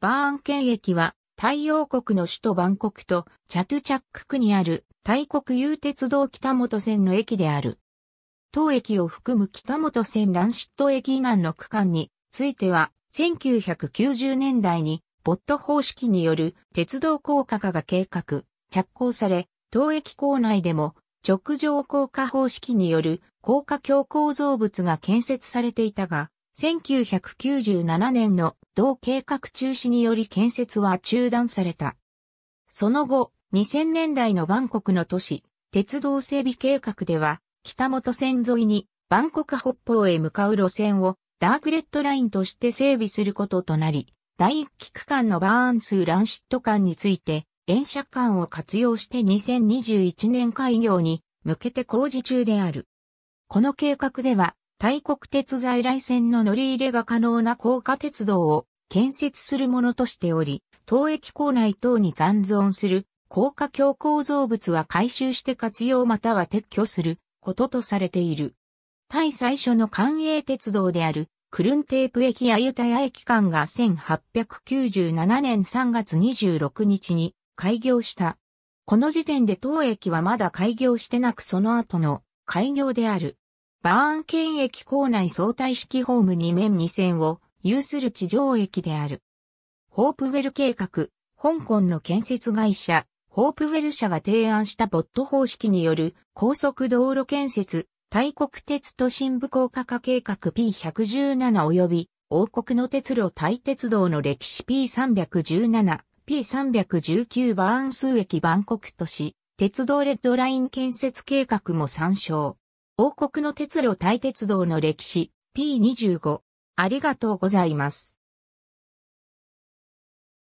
バーン県駅は、太陽国の首都バンコクとチャトゥチャック区にある大国有鉄道北本線の駅である。当駅を含む北本線ランシット駅以南の区間については、1990年代にボット方式による鉄道高架化が計画、着工され、当駅構内でも直上高架方式による高架橋構造物が建設されていたが、1997年の同計画中止により建設は中断された。その後、2000年代のバンコクの都市、鉄道整備計画では、北本線沿いにバンコク北方へ向かう路線をダークレッドラインとして整備することとなり、第1期区間のバーンスーランシット間について、電車間を活用して2021年開業に向けて工事中である。この計画では、大国鉄在来線の乗り入れが可能な高架鉄道を建設するものとしており、当駅構内等に残存する高架橋構造物は回収して活用または撤去することとされている。タイ最初の官営鉄道であるクルンテープ駅やユタヤ駅間が1897年3月26日に開業した。この時点で当駅はまだ開業してなくその後の開業である。バーン県駅構内相対式ホーム2面2線を有する地上駅である。ホープウェル計画、香港の建設会社、ホープウェル社が提案したボット方式による高速道路建設、大国鉄都心部高架化計画 P117 及び王国の鉄路大鉄道の歴史 P317、P319 バーン数駅万国都市、鉄道レッドライン建設計画も参照。王国の鉄路大鉄道の歴史 P25 ありがとうございます。